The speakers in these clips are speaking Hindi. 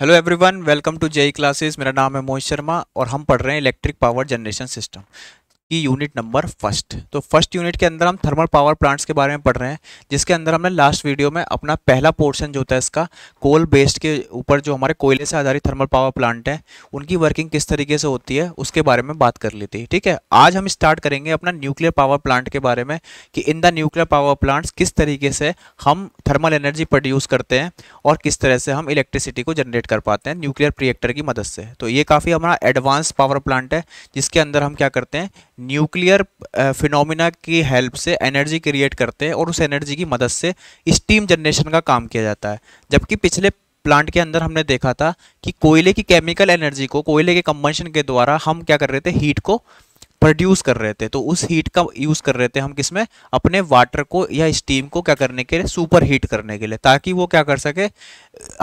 hello everyone welcome to JE classes मेरा नाम है मोहित शर्मा और हम पढ़ रहे हैं इलेक्ट्रिक पावर जनरेशन सिस्टम की यूनिट नंबर फर्स्ट तो फर्स्ट यूनिट के अंदर हम थर्मल पावर प्लांट्स के बारे में पढ़ रहे हैं जिसके अंदर हमने लास्ट वीडियो में अपना पहला पोर्शन जो होता है इसका कोल बेस्ड के ऊपर जो हमारे कोयले से आधारित थर्मल पावर प्लांट हैं उनकी वर्किंग किस तरीके से होती है उसके बारे में बात कर लेती है ठीक है आज हम स्टार्ट करेंगे अपना न्यूक्लियर पावर प्लांट के बारे में कि in the nuclear power plants किस तरीके से हम थर्मल एनर्जी प्रोड्यूस करते हैं और किस तरह से हम इलेक्ट्रिसिटी को जनरेट कर पाते हैं न्यूक्लियर प्रियक्टर की मदद से तो ये काफ़ी हमारा एडवांस पावर प्लांट है जिसके अंदर हम क्या करते हैं न्यूक्लियर फिनोमिना की हेल्प से एनर्जी क्रिएट करते हैं और उस एनर्जी की मदद से स्टीम जनरेशन का काम किया जाता है जबकि पिछले प्लांट के अंदर हमने देखा था कि कोयले की केमिकल एनर्जी को कोयले के कंबंशन के द्वारा हम क्या कर रहे थे हीट को प्रोड्यूस कर रहे थे तो उस हीट का यूज़ कर रहे थे हम किस में अपने वाटर को या स्टीम को क्या करने के लिए सुपर हीट करने के लिए ताकि वो क्या कर सके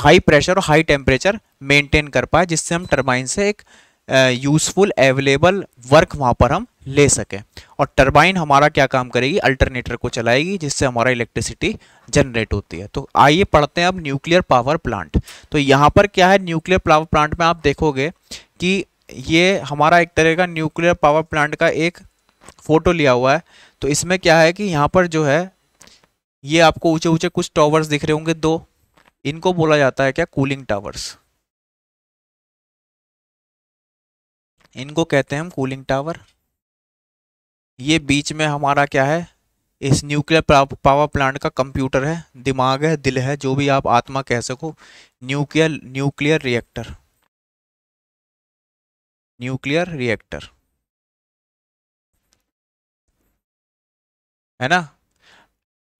हाई प्रेशर और हाई टेम्परेचर मेंटेन कर पाए जिससे हम टर्बाइन से एक यूज़फुल अवेलेबल वर्क वहाँ पर हम ले सकें और टरबाइन हमारा क्या काम करेगी अल्टरनेटर को चलाएगी जिससे हमारा इलेक्ट्रिसिटी जनरेट होती है तो आइए पढ़ते हैं अब न्यूक्लियर पावर प्लांट तो यहाँ पर क्या है न्यूक्लियर पावर प्लांट में आप देखोगे कि ये हमारा एक तरह का न्यूक्लियर पावर प्लांट का एक फ़ोटो लिया हुआ है तो इसमें क्या है कि यहाँ पर जो है ये आपको ऊँचे ऊँचे कुछ टावर्स दिख रहे होंगे दो इनको बोला जाता है क्या कूलिंग टावर्स इनको कहते हैं हम कूलिंग टावर ये बीच में हमारा क्या है इस न्यूक्लियर पावर प्लांट का कंप्यूटर है दिमाग है दिल है जो भी आप आत्मा कह सको nuclear nuclear reactor nuclear reactor है ना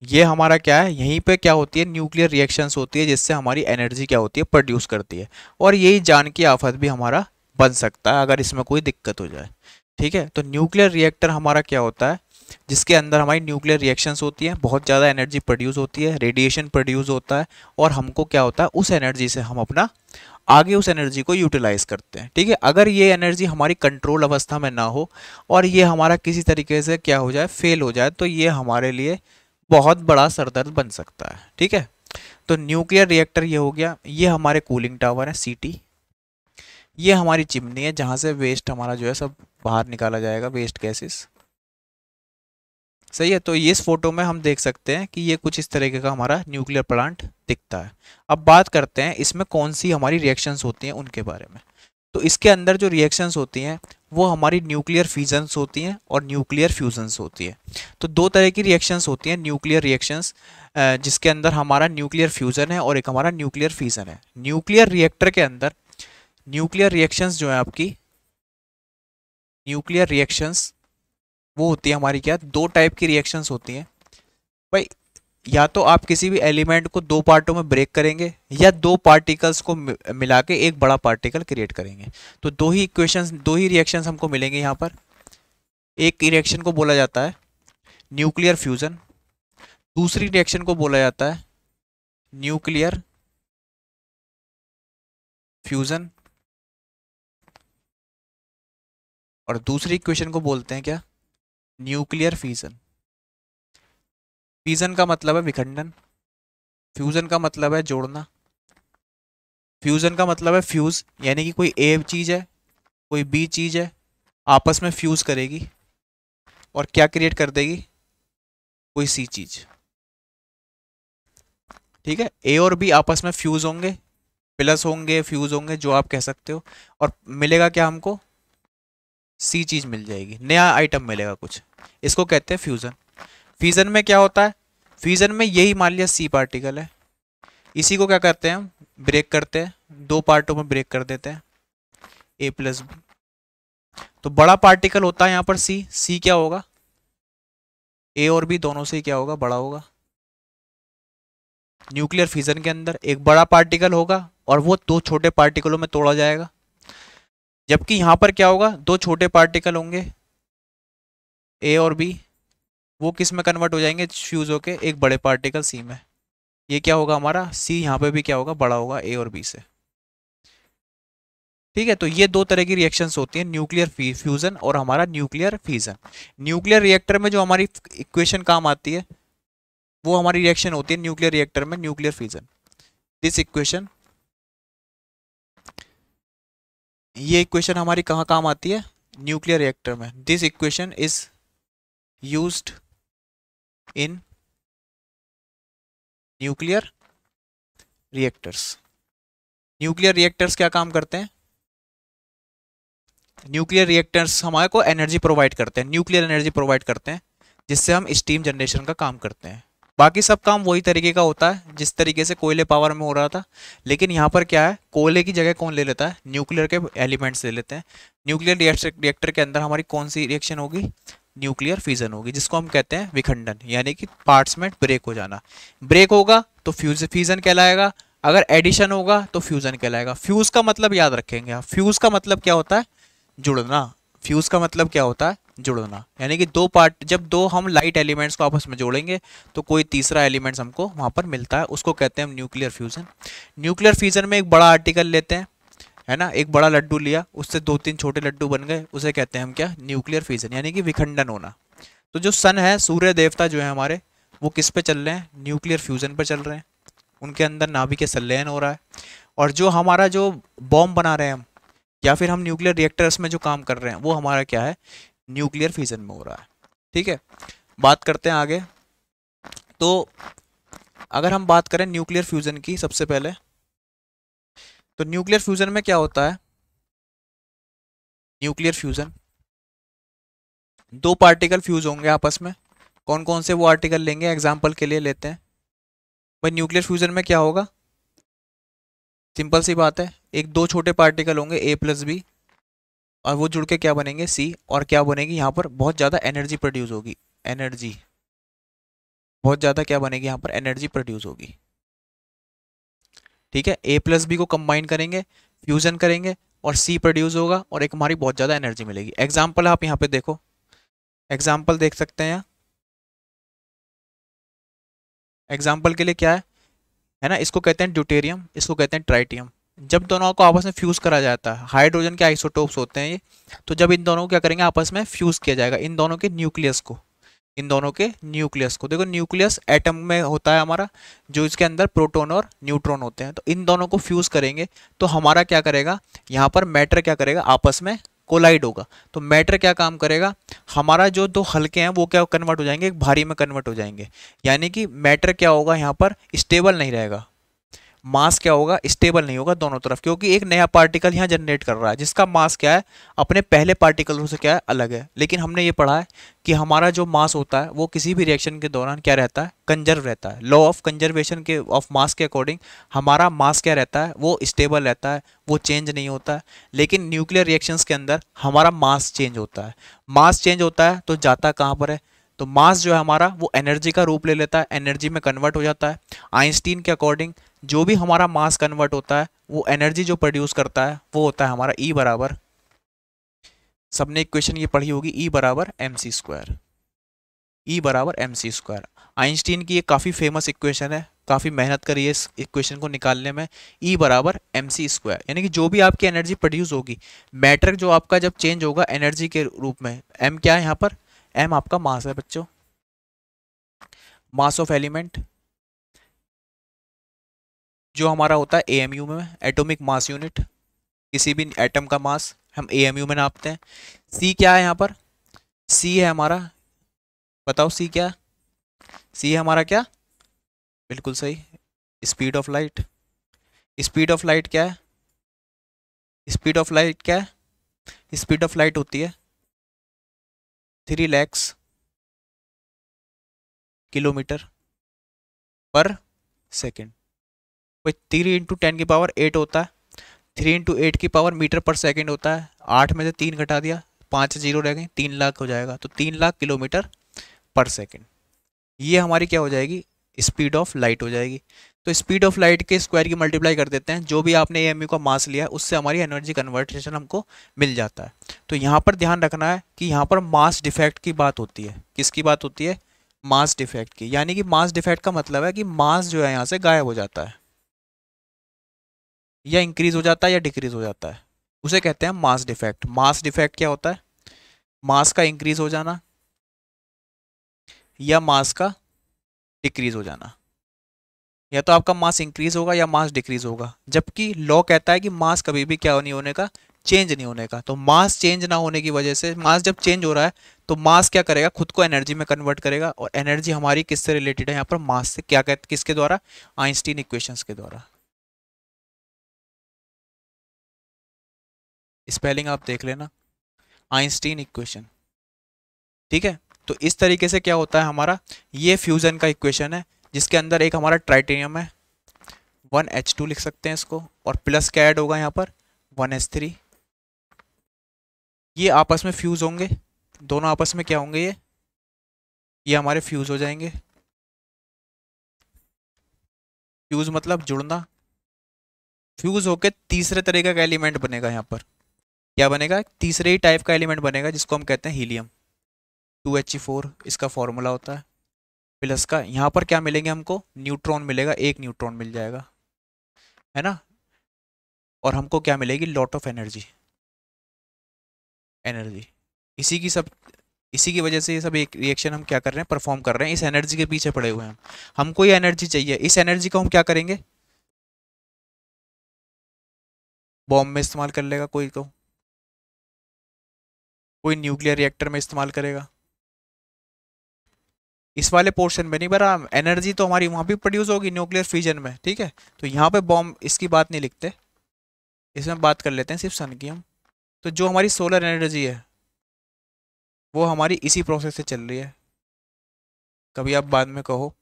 ये हमारा क्या है यहीं पे क्या होती है न्यूक्लियर रिएक्शंस होती है जिससे हमारी एनर्जी क्या होती है प्रोड्यूस करती है और यही जान की आफत भी हमारा बन सकता है अगर इसमें कोई दिक्कत हो जाए ठीक है तो न्यूक्लियर रिएक्टर हमारा क्या होता है जिसके अंदर हमारी न्यूक्लियर रिएक्शंस होती हैं बहुत ज़्यादा एनर्जी प्रोड्यूस होती है रेडिएशन प्रोड्यूस होता है और हमको क्या होता है उस एनर्जी से हम अपना आगे उस एनर्जी को यूटिलाइज़ करते हैं ठीक है अगर ये एनर्जी हमारी कंट्रोल अवस्था में ना हो और ये हमारा किसी तरीके से क्या हो जाए फेल हो जाए तो ये हमारे लिए बहुत बड़ा सरदर्द बन सकता है ठीक है तो न्यूक्लियर रिएक्टर ये हो गया ये हमारे कूलिंग टावर है सी ये हमारी चिमनी है जहाँ से वेस्ट हमारा जो है सब बाहर निकाला जाएगा वेस्ट गैसेस सही है तो ये इस फोटो में हम देख सकते हैं कि ये कुछ इस तरीके का हमारा न्यूक्लियर प्लांट दिखता है अब बात करते हैं इसमें कौन सी हमारी रिएक्शंस होती हैं उनके बारे में तो इसके अंदर जो रिएक्शंस होती हैं वो हमारी न्यूक्लियर फ्यूजन्स होती हैं और न्यूक्लियर फ्यूजन्स होती है तो दो तरह की रिएक्शंस होती हैं न्यूक्लियर रिएक्शंस जिसके अंदर हमारा न्यूक्लियर फ्यूज़न है और एक हमारा न्यूक्लियर फ्यूज़न है न्यूक्लियर रिएक्टर के अंदर न्यूक्लियर रिएक्शंस जो है आपकी न्यूक्लियर रिएक्शंस वो होती है हमारी क्या दो टाइप की रिएक्शंस होती हैं भाई या तो आप किसी भी एलिमेंट को दो पार्टों में ब्रेक करेंगे या दो पार्टिकल्स को मिला के एक बड़ा पार्टिकल क्रिएट करेंगे तो दो ही इक्वेशंस दो ही रिएक्शंस हमको मिलेंगे यहाँ पर एक रिएक्शन को बोला जाता है न्यूक्लियर फ्यूज़न दूसरी रिएक्शन को बोला जाता है न्यूक्लियर फ्यूज़न और दूसरी इक्वेशन को बोलते हैं क्या न्यूक्लियर फ्यूजन फ्यूजन का मतलब है विखंडन फ्यूजन का मतलब है जोड़ना फ्यूजन का मतलब है फ्यूज यानी कि कोई ए चीज़ है कोई बी चीज़ है आपस में फ्यूज करेगी और क्या क्रिएट कर देगी कोई सी चीज़ ठीक है ए और बी आपस में फ्यूज होंगे प्लस होंगे फ्यूज होंगे जो आप कह सकते हो और मिलेगा क्या हमको सी चीज़ मिल जाएगी नया आइटम मिलेगा कुछ इसको कहते हैं फ्यूज़न फ्यूज़न में क्या होता है फ्यूज़न में यही मान लिया सी पार्टिकल है इसी को क्या करते हैं हम ब्रेक करते हैं दो पार्टों में ब्रेक कर देते हैं ए प्लस बी तो बड़ा पार्टिकल होता है यहाँ पर सी सी क्या होगा ए और बी दोनों से क्या होगा बड़ा होगा न्यूक्लियर फ्यूजन के अंदर एक बड़ा पार्टिकल होगा और वो दो छोटे पार्टिकलों में तोड़ा जाएगा जबकि यहाँ पर क्या होगा दो छोटे पार्टिकल होंगे ए और बी वो किस में कन्वर्ट हो जाएंगे फ्यूज होके एक बड़े पार्टिकल सी में ये क्या होगा हमारा सी यहाँ पे भी क्या होगा बड़ा होगा ए और बी से ठीक है तो ये दो तरह की रिएक्शंस होती हैं न्यूक्लियर फ्यूजन और हमारा न्यूक्लियर फीजन न्यूक्लियर रिएक्टर में जो हमारी इक्वेशन काम आती है वो हमारी रिएक्शन होती है न्यूक्लियर रिएक्टर में न्यूक्लियर फीजन दिस इक्वेशन ये इक्वेशन हमारी कहाँ काम आती है न्यूक्लियर रिएक्टर में this equation is use in nuclear reactors nuclear reactors क्या काम करते हैं न्यूक्लियर रिएक्टर्स हमारे को एनर्जी प्रोवाइड करते हैं न्यूक्लियर एनर्जी प्रोवाइड करते हैं जिससे हम स्टीम जनरेशन का काम करते हैं बाकी सब काम वही तरीके का होता है जिस तरीके से कोयले पावर में हो रहा था लेकिन यहाँ पर क्या है कोयले की जगह कौन ले लेता है न्यूक्लियर के एलिमेंट्स ले लेते हैं न्यूक्लियर रिएक्टर के अंदर हमारी कौन सी रिएक्शन होगी न्यूक्लियर फ्यूजन होगी जिसको हम कहते हैं विखंडन यानी कि पार्ट्स में ब्रेक हो जाना ब्रेक होगा तो फ्यूज फ्यूजन कहलाएगा अगर एडिशन होगा तो फ्यूजन कहलाएगा फ्यूज का मतलब याद रखेंगे फ्यूज का मतलब क्या होता है जुड़ना फ्यूज का मतलब क्या होता है जुड़ना यानी कि दो पार्ट जब दो हम लाइट एलिमेंट्स को आपस में जोड़ेंगे तो कोई तीसरा एलिमेंट्स हमको वहाँ पर मिलता है उसको कहते हैं हम न्यूक्लियर फ्यूज़न न्यूक्लियर फ्यूज़न में एक बड़ा आर्टिकल लेते हैं है ना एक बड़ा लड्डू लिया उससे दो तीन छोटे लड्डू बन गए उसे कहते हैं हम क्या न्यूक्लियर फ्यूज़न यानी कि विखंडन होना तो जो सन है सूर्य देवता जो है हमारे वो किस पे चल रहे हैं न्यूक्लियर फ्यूज़न पर चल रहे हैं उनके अंदर नाभिक संलयन हो रहा है और जो हमारा जो बॉम्ब बना रहे हैं हम या फिर हम न्यूक्लियर रिएक्टर्स में जो काम कर रहे हैं वो हमारा क्या है न्यूक्लियर फिजन में हो रहा है ठीक है बात करते हैं आगे तो अगर हम बात करें न्यूक्लियर फ्यूजन की सबसे पहले तो न्यूक्लियर फ्यूजन में क्या होता है न्यूक्लियर फ्यूजन दो पार्टिकल फ्यूज होंगे आपस में कौन कौन से वो आर्टिकल लेंगे एग्जाम्पल के लिए लेते हैं भाई न्यूक्लियर फ्यूजन में क्या होगा सिंपल सी बात है एक दो छोटे पार्टिकल होंगे ए प्लस बी और वो जुड़ के क्या बनेंगे सी और क्या बनेगी यहाँ पर बहुत ज़्यादा एनर्जी प्रोड्यूस होगी एनर्जी बहुत ज़्यादा क्या बनेगी यहाँ पर एनर्जी प्रोड्यूस होगी ठीक है ए प्लस बी को कंबाइन करेंगे फ्यूज़न करेंगे और सी प्रोड्यूस होगा और एक हमारी बहुत ज़्यादा एनर्जी मिलेगी एग्जाम्पल आप यहाँ पर देखो एग्जाम्पल देख सकते हैं यहाँ एग्जाम्पल के लिए क्या है है ना इसको कहते हैं ड्यूटेरियम इसको कहते हैं ट्राइटियम जब दोनों को आपस में फ्यूज़ करा जाता है हाइड्रोजन के आइसोटोप्स होते हैं ये तो जब इन दोनों को क्या करेंगे आपस में फ्यूज़ किया जाएगा इन दोनों के न्यूक्लियस को इन दोनों के न्यूक्लियस को देखो न्यूक्लियस एटम में होता है हमारा जो इसके अंदर प्रोटोन और न्यूट्रॉन होते हैं तो इन दोनों को फ्यूज़ करेंगे तो हमारा क्या करेगा यहाँ पर मैटर क्या करेगा आपस में कोलाइड होगा तो मैटर क्या काम करेगा हमारा जो दो हल्के हैं वो क्या कन्वर्ट हो जाएंगे एक भारी में कन्वर्ट हो जाएंगे यानी कि मैटर क्या होगा यहाँ पर स्टेबल नहीं रहेगा मास क्या होगा स्टेबल नहीं होगा दोनों तरफ क्योंकि एक नया पार्टिकल यहाँ जनरेट कर रहा है जिसका मास क्या है अपने पहले पार्टिकलों से क्या है अलग है लेकिन हमने ये पढ़ा है कि हमारा जो मास होता है वो किसी भी रिएक्शन के दौरान क्या रहता है कंजर्व रहता है लॉ ऑफ कंजर्वेशन के ऑफ मास के अकॉर्डिंग हमारा मास क्या रहता है वो स्टेबल रहता है वो चेंज नहीं होता है लेकिन न्यूक्लियर रिएक्शन के अंदर हमारा मास चेंज होता है मास चेंज होता है तो जाता कहाँ पर है तो मास जो है हमारा वो एनर्जी का रूप ले लेता है एनर्जी में कन्वर्ट हो जाता है आइंस्टीन के अकॉर्डिंग जो भी हमारा मास कन्वर्ट होता है वो एनर्जी जो प्रोड्यूस करता है वो होता है हमारा ई e बराबर सबने एक क्वेश्चन ये पढ़ी होगी ई e बराबर एम सी स्क्वायर ई बराबर एम सी स्क्वायर आइंस्टीन की ये काफ़ी फेमस इक्वेशन है काफ़ी मेहनत करी है इस इक्वेशन को निकालने में ई e बराबर एम सी स्क्वायर यानी कि जो भी आपकी एनर्जी प्रोड्यूस होगी मैटर जो आपका जब चेंज होगा एनर्जी के रूप में एम क्या है यहाँ पर एम आपका मास है बच्चों मास ऑफ एलिमेंट जो हमारा होता है ए में एटोमिक मास यूनिट किसी भी एटम का मास हम ए में नापते हैं सी क्या है यहाँ पर सी है हमारा बताओ सी क्या सी है हमारा क्या बिल्कुल सही speed of light speed of light क्या है स्पीड ऑफ लाइट क्या है स्पीड ऑफ लाइट होती है three lakhs kilometre per second वही थ्री इंटू टेन की पावर एट होता है थ्री इंटू एट की पावर मीटर पर सेकेंड होता है आठ में से तीन घटा दिया पाँच जीरो रह गए तीन लाख हो जाएगा तो तीन लाख किलोमीटर पर सेकेंड ये हमारी क्या हो जाएगी स्पीड ऑफ लाइट हो जाएगी तो स्पीड ऑफ लाइट के स्क्वायर की मल्टीप्लाई कर देते हैं जो भी आपने ए एम का मास लिया उससे हमारी एनर्जी कन्वर्टेशन हमको मिल जाता है तो यहाँ पर ध्यान रखना है कि यहाँ पर मास डिफेक्ट की बात होती है किसकी बात होती है मास डिफेक्ट की यानी कि मास डिफेक्ट का मतलब है कि मास जो है यहाँ से गायब हो जाता है या इंक्रीज हो जाता है या डिक्रीज हो जाता है उसे कहते हैं मास डिफेक्ट मास डिफेक्ट क्या होता है मास का इंक्रीज हो जाना या मास का डिक्रीज हो जाना या तो आपका मास इंक्रीज होगा या मास डिक्रीज होगा जबकि लॉ कहता है कि मास कभी भी क्या नहीं होने का चेंज नहीं होने का तो मास चेंज ना होने की वजह से मास जब चेंज हो रहा है तो मास क्या करेगा खुद को एनर्जी में कन्वर्ट करेगा और एनर्जी हमारी किससे रिलेटेड है यहाँ पर मास से क्या कहते किसके द्वारा आइंस्टीन इक्वेशंस के द्वारा स्पेलिंग आप देख लेना आइंस्टीन इक्वेशन ठीक है तो इस तरीके से क्या होता है हमारा ये फ्यूज़न का इक्वेशन है जिसके अंदर एक हमारा ट्राइटेरियम है वन एच टू लिख सकते हैं इसको और प्लस क्या ऐड होगा यहाँ पर वन एच थ्री ये आपस में फ्यूज़ होंगे दोनों आपस में क्या होंगे ये ये हमारे फ्यूज़ हो जाएंगे फ्यूज़ मतलब जुड़ना फ्यूज़ होके तीसरे तरीके का एलिमेंट बनेगा यहाँ पर क्या बनेगा तीसरे ही टाइप का एलिमेंट बनेगा जिसको हम कहते हैं हीलियम टू एच फोर इसका फॉर्मूला होता है प्लस का यहाँ पर क्या मिलेंगे हमको न्यूट्रॉन मिलेगा एक न्यूट्रॉन मिल जाएगा है ना और हमको क्या मिलेगी लॉट ऑफ एनर्जी एनर्जी इसी की सब इसी की वजह से ये सब एक रिएक्शन हम क्या कर रहे हैं परफॉर्म कर रहे हैं इस एनर्जी के पीछे पड़े हुए हैं हम हमको ये एनर्जी चाहिए इस एनर्जी को हम क्या करेंगे बॉम्ब में इस्तेमाल कर लेगा कोई तो कोई न्यूक्लियर रिएक्टर में इस्तेमाल करेगा इस वाले पोर्शन में नहीं बरा हाँ, एनर्जी तो हमारी वहाँ भी प्रोड्यूस होगी न्यूक्लियर फ्यूजन में ठीक है तो यहाँ पे बॉम्ब इसकी बात नहीं लिखते इसमें बात कर लेते हैं सिर्फ सन की हम तो जो हमारी सोलर एनर्जी है वो हमारी इसी प्रोसेस से चल रही है कभी आप बाद में कहो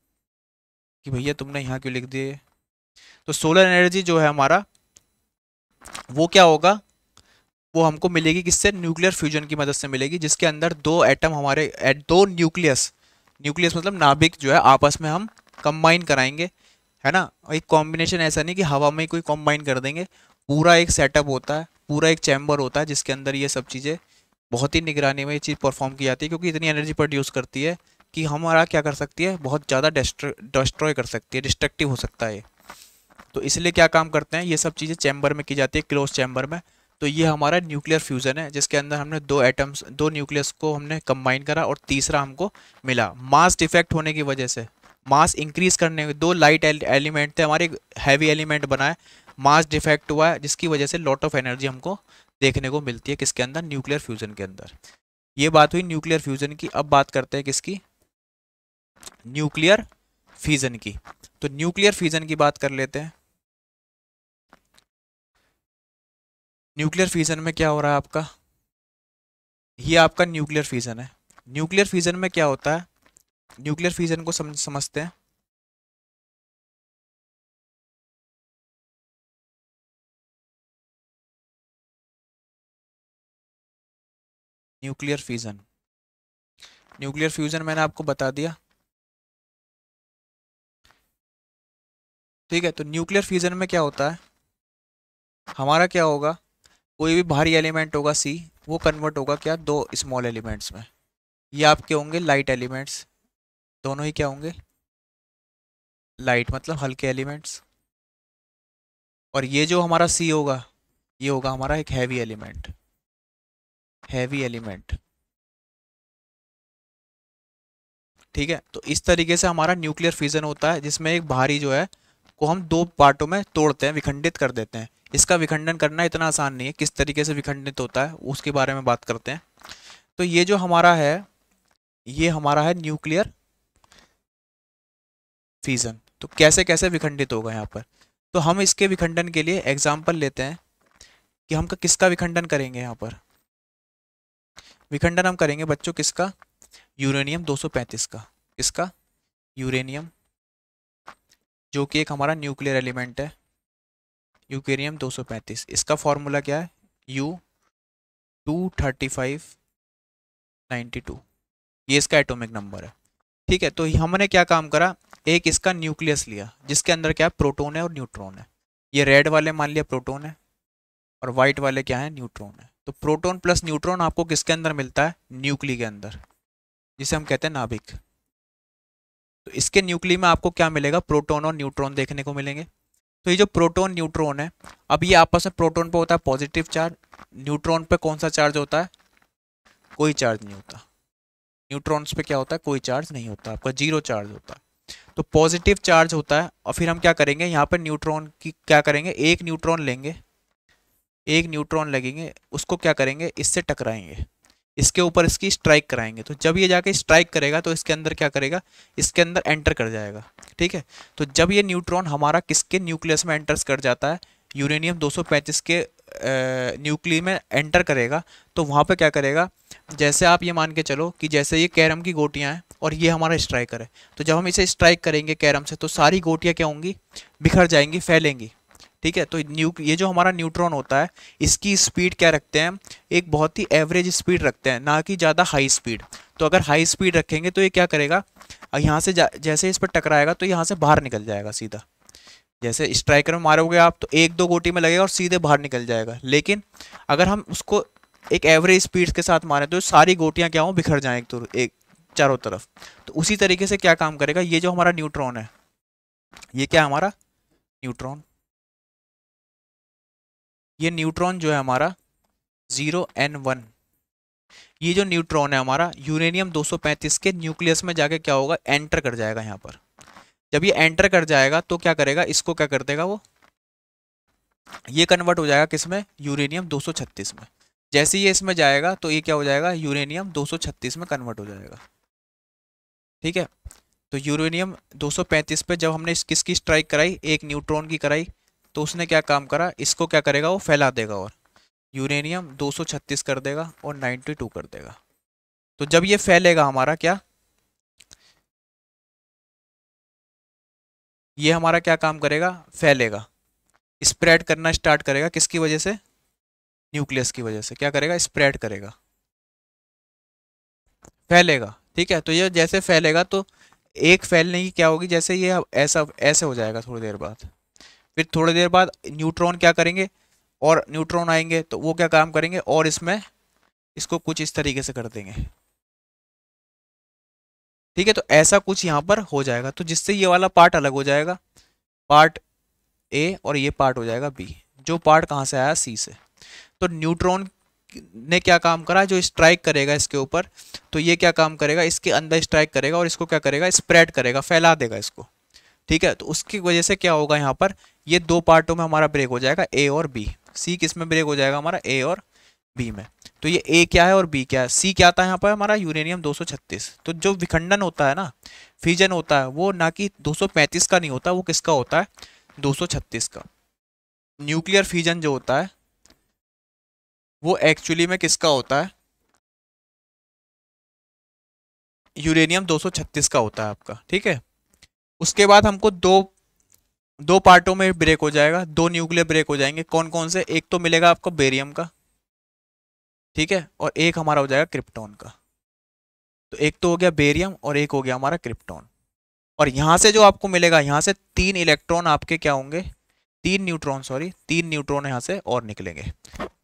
कि भैया तुमने यहाँ क्यों लिख दिए तो सोलर एनर्जी जो है हमारा वो क्या होगा वो हमको मिलेगी किससे न्यूक्लियर फ्यूजन की मदद से मिलेगी जिसके अंदर दो एटम हमारे दो न्यूक्लियस न्यूक्लियस मतलब नाभिक जो है आपस में हम कंबाइन कराएंगे है ना एक कॉम्बिनेशन ऐसा नहीं कि हवा में कोई कॉम्बाइन कर देंगे पूरा एक सेटअप होता है पूरा एक चैम्बर होता है जिसके अंदर ये सब चीज़ें बहुत ही निगरानी में ये चीज़ परफॉर्म की जाती है क्योंकि इतनी एनर्जी प्रोड्यूस करती है कि हमारा क्या कर सकती है बहुत ज़्यादा डिस्ट्रॉय कर सकती है डिस्ट्रक्टिव हो सकता है तो इसलिए क्या काम करते हैं ये सब चीज़ें चैम्बर में की जाती है क्लोज चैम्बर में तो ये हमारा न्यूक्लियर फ्यूज़न है जिसके अंदर हमने दो एटम्स दो न्यूक्लियस को हमने कंबाइन करा और तीसरा हमको मिला मास डिफेक्ट होने की वजह से मास इंक्रीज़ करने दो लाइट एलिमेंट थे हमारे हैवी एलिमेंट बना है मास डिफेक्ट हुआ है जिसकी वजह से लॉट ऑफ एनर्जी हमको देखने को मिलती है किसके अंदर न्यूक्लियर फ्यूज़न के अंदर ये बात हुई न्यूक्लियर फ्यूज़न की अब बात करते हैं किसकी न्यूक्लियर फ्यूज़न की तो न्यूक्लियर फ्यूज़न की बात कर लेते हैं न्यूक्लियर फ्यूज़न में क्या हो रहा है आपका ये आपका न्यूक्लियर फ्यूज़न है न्यूक्लियर फ्यूज़न में क्या होता है न्यूक्लियर फ्यूज़न को समझ समझते हैं न्यूक्लियर फ्यूज़न न्यूक्लियर फ्यूज़न मैंने आपको बता दिया ठीक है तो न्यूक्लियर फ्यूज़न में क्या होता है हमारा क्या होगा कोई भी भारी एलिमेंट होगा सी वो कन्वर्ट होगा क्या दो स्मॉल एलिमेंट्स में ये आपके होंगे लाइट एलिमेंट्स दोनों ही क्या होंगे लाइट मतलब हल्के एलिमेंट्स और ये जो हमारा सी होगा ये होगा हमारा एक हैवी एलिमेंट हैवी एलिमेंट ठीक है तो इस तरीके से हमारा न्यूक्लियर फ्यूजन होता है जिसमें एक भारी जो है को हम दो पार्टों में तोड़ते हैं विखंडित कर देते हैं इसका विखंडन करना इतना आसान नहीं है किस तरीके से विखंडित होता है उसके बारे में बात करते हैं तो ये जो हमारा है ये हमारा है न्यूक्लियर फीजन तो कैसे कैसे विखंडित होगा यहाँ पर तो हम इसके विखंडन के लिए एग्जाम्पल लेते हैं कि हम किसका विखंडन करेंगे यहाँ पर विखंडन हम करेंगे बच्चों किसका यूरेनियम 235 का किसका यूरेनियम जो कि एक हमारा न्यूक्लियर एलिमेंट है यूकेरियम 235 इसका फॉर्मूला क्या है U two thirty five ninety two ये इसका एटॉमिक नंबर है ठीक है तो हमने क्या काम करा एक इसका न्यूक्लियस लिया जिसके अंदर क्या है प्रोटोन है और न्यूट्रॉन है ये रेड वाले मान लिया प्रोटोन है और वाइट वाले क्या है न्यूट्रॉन है तो प्रोटोन प्लस न्यूट्रॉन आपको किसके अंदर मिलता है न्यूक्ली के अंदर जिसे हम कहते हैं नाभिक तो इसके न्यूक्ली में आपको क्या मिलेगा प्रोटोन और न्यूट्रॉन देखने को मिलेंगे तो ये जो प्रोटोन न्यूट्रॉन है अब ये आपस में प्रोटोन पे होता है पॉजिटिव चार्ज न्यूट्रॉन पे कौन सा चार्ज होता है कोई चार्ज नहीं होता न्यूट्रॉन्स पे क्या होता है कोई चार्ज नहीं होता आपका जीरो चार्ज होता है तो पॉजिटिव चार्ज होता है और फिर हम क्या करेंगे यहाँ पर न्यूट्रॉन की क्या करेंगे एक न्यूट्रॉन लेंगे एक न्यूट्रॉन लगेंगे उसको क्या करेंगे इससे टकराएंगे इसके ऊपर इसकी स्ट्राइक कराएंगे तो जब ये जाके स्ट्राइक करेगा तो इसके अंदर क्या करेगा इसके अंदर एंटर कर जाएगा ठीक है तो जब ये न्यूट्रॉन हमारा किसके न्यूक्लियस में एंटर्स कर जाता है यूरेनियम 235 के न्यूक्ली में एंटर करेगा तो वहाँ पे क्या करेगा जैसे आप ये मान के चलो कि जैसे ये कैरम की गोटियाँ हैं और ये हमारा स्ट्राइकर है तो जब हम इसे स्ट्राइक करेंगे कैरम से तो सारी गोटियाँ क्या होंगी बिखर जाएंगी फैलेंगी ठीक है तो न्यू ये जो हमारा न्यूट्रॉन होता है इसकी स्पीड क्या रखते हैं एक बहुत ही एवरेज स्पीड रखते हैं ना कि ज़्यादा हाई स्पीड तो अगर हाई स्पीड रखेंगे तो ये क्या करेगा यहाँ से जैसे इस पर टकराएगा तो यहाँ से बाहर निकल जाएगा सीधा जैसे स्ट्राइकर में मारोगे आप तो एक दो गोटी में लगेगा और सीधे बाहर निकल जाएगा लेकिन अगर हम उसको एक एवरेज स्पीड के साथ मारें तो सारी गोटियाँ क्या हों बिखर जाएँ एक तो एक चारों तरफ तो उसी तरीके से क्या काम करेगा ये जो हमारा न्यूट्रॉन है ये क्या हमारा न्यूट्रॉन ये न्यूट्रॉन जो है हमारा ज़ीरो एन वन ये जो न्यूट्रॉन है हमारा यूरेनियम 235 के न्यूक्लियस में जाके क्या होगा एंटर कर जाएगा यहाँ पर जब ये एंटर कर जाएगा तो क्या करेगा इसको क्या कर देगा वो ये कन्वर्ट हो जाएगा किस में यूरेनियम 236 में जैसे ही ये इसमें जाएगा तो ये क्या हो जाएगा यूरेनियम 236 में कन्वर्ट हो जाएगा ठीक है तो यूरेनियम 235 पे जब हमने किसकी स्ट्राइक कराई एक न्यूट्रॉन की कराई तो उसने क्या काम करा इसको क्या करेगा वो फैला देगा और यूरेनियम 236 कर देगा और 92 कर देगा तो जब ये फैलेगा हमारा क्या ये हमारा क्या काम करेगा फैलेगा स्प्रेड करना स्टार्ट करेगा किसकी वजह से न्यूक्लियस की वजह से क्या करेगा स्प्रेड करेगा फैलेगा ठीक है तो ये जैसे फैलेगा तो एक फैलने की क्या होगी जैसे ये ऐसा ऐसे हो जाएगा थोड़ी देर बाद फिर थोड़ी देर बाद न्यूट्रॉन क्या करेंगे और न्यूट्रॉन आएंगे तो वो क्या काम करेंगे और इसमें इसको कुछ इस तरीके से कर देंगे ठीक है तो ऐसा कुछ यहाँ पर हो जाएगा तो जिससे ये वाला पार्ट अलग हो जाएगा पार्ट ए और ये पार्ट हो जाएगा बी जो पार्ट कहाँ से आया सी से तो न्यूट्रॉन ने क्या काम करा जो स्ट्राइक करेगा इसके ऊपर तो ये क्या काम करेगा इसके अंदर स्ट्राइक करेगा और इसको क्या करेगा स्प्रेड करेगा फैला देगा इसको ठीक है तो उसकी वजह से क्या होगा यहाँ पर ये दो पार्टों में हमारा ब्रेक हो जाएगा ए और बी सी किस में ब्रेक हो जाएगा हमारा ए और बी में तो ये ए क्या है और बी क्या है सी क्या आता है यहाँ पर हमारा यूरेनियम 236 तो जो विखंडन होता है ना फीजन होता है वो ना कि 235 का नहीं होता वो किसका होता है 236 का न्यूक्लियर फीजन जो होता है वो एक्चुअली में किसका होता है यूरेनियम 236 का होता है आपका ठीक है उसके बाद हमको दो दो पार्टों में ब्रेक हो जाएगा दो न्यूक्लियर ब्रेक हो जाएंगे कौन कौन से एक तो मिलेगा आपको बेरियम का ठीक है और एक हमारा हो जाएगा क्रिप्टॉन का तो एक तो हो गया बेरियम और एक हो गया हमारा क्रिप्टॉन और यहाँ से जो आपको मिलेगा यहाँ से तीन इलेक्ट्रॉन आपके क्या होंगे तीन न्यूट्रॉन सॉरी तीन न्यूट्रॉन यहाँ से और निकलेंगे